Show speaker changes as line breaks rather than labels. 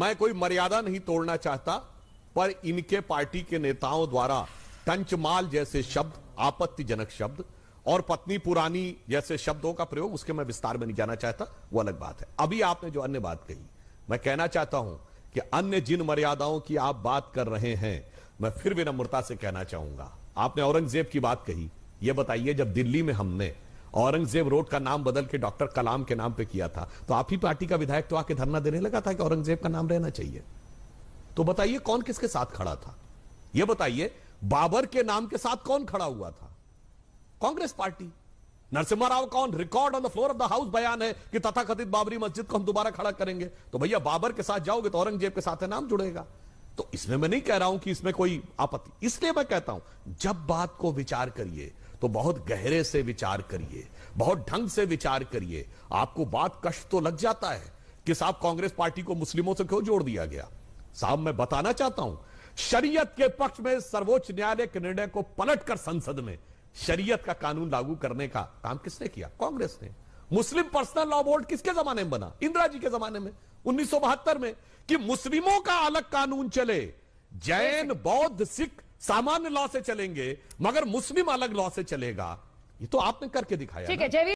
मैं कोई मर्यादा नहीं तोड़ना चाहता पर इनके पार्टी के नेताओं द्वारा टंचमाल जैसे शब्द आपत्तिजनक शब्द और पत्नी पुरानी जैसे शब्दों का प्रयोग उसके मैं विस्तार में नहीं जाना चाहता वो अलग बात है अभी आपने जो अन्य बात कही मैं कहना चाहता हूं कि अन्य जिन मर्यादाओं की आप बात कर रहे हैं मैं फिर विनम्रता से कहना चाहूंगा आपने औरंगजेब की बात कही यह बताइए जब दिल्ली में हमने औरंगजेब रोड का नाम बदल के डॉक्टर कलाम के नाम पे किया था तो आप ही पार्टी का विधायक तो आके धरना देने लगा था कि औरंगजेब का नाम रहना चाहिए तो बताइए कौन किसके साथ खड़ा था यह बताइए बाबर के नाम के साथ कौन खड़ा हुआ था कांग्रेस पार्टी नरसिम्हा राव कौन record on the floor of the house बयान है कि तथाकथित बाबरी मस्जिद को हम दोबारा खड़ा करेंगे तो भैया बाबर के साथ जाओगे तो औरंगजेब के साथ नाम जुड़ेगा तो इसमें मैं नहीं कह रहा हूं कि इसमें कोई आपत्ति इसलिए मैं कहता हूं जब बात को विचार करिए तो बहुत गहरे से विचार करिए बहुत ढंग से विचार करिए आपको बात कष्ट तो लग जाता है कि साहब कांग्रेस पार्टी को मुस्लिमों से क्यों जोड़ दिया गया साहब मैं बताना चाहता हूं शरीयत के पक्ष में सर्वोच्च न्यायालय के निर्णय को पलट कर संसद में शरीयत का कानून लागू करने का काम किसने किया कांग्रेस ने मुस्लिम पर्सनल लॉ बोर्ड किसके जमाने में बना इंदिरा जी के जमाने में उन्नीस में कि मुस्लिमों का अलग कानून चले जैन बौद्ध सिख सामान्य लॉ से चलेंगे मगर मुस्लिम अलग लॉ से चलेगा ये तो आपने करके दिखाया ठीक है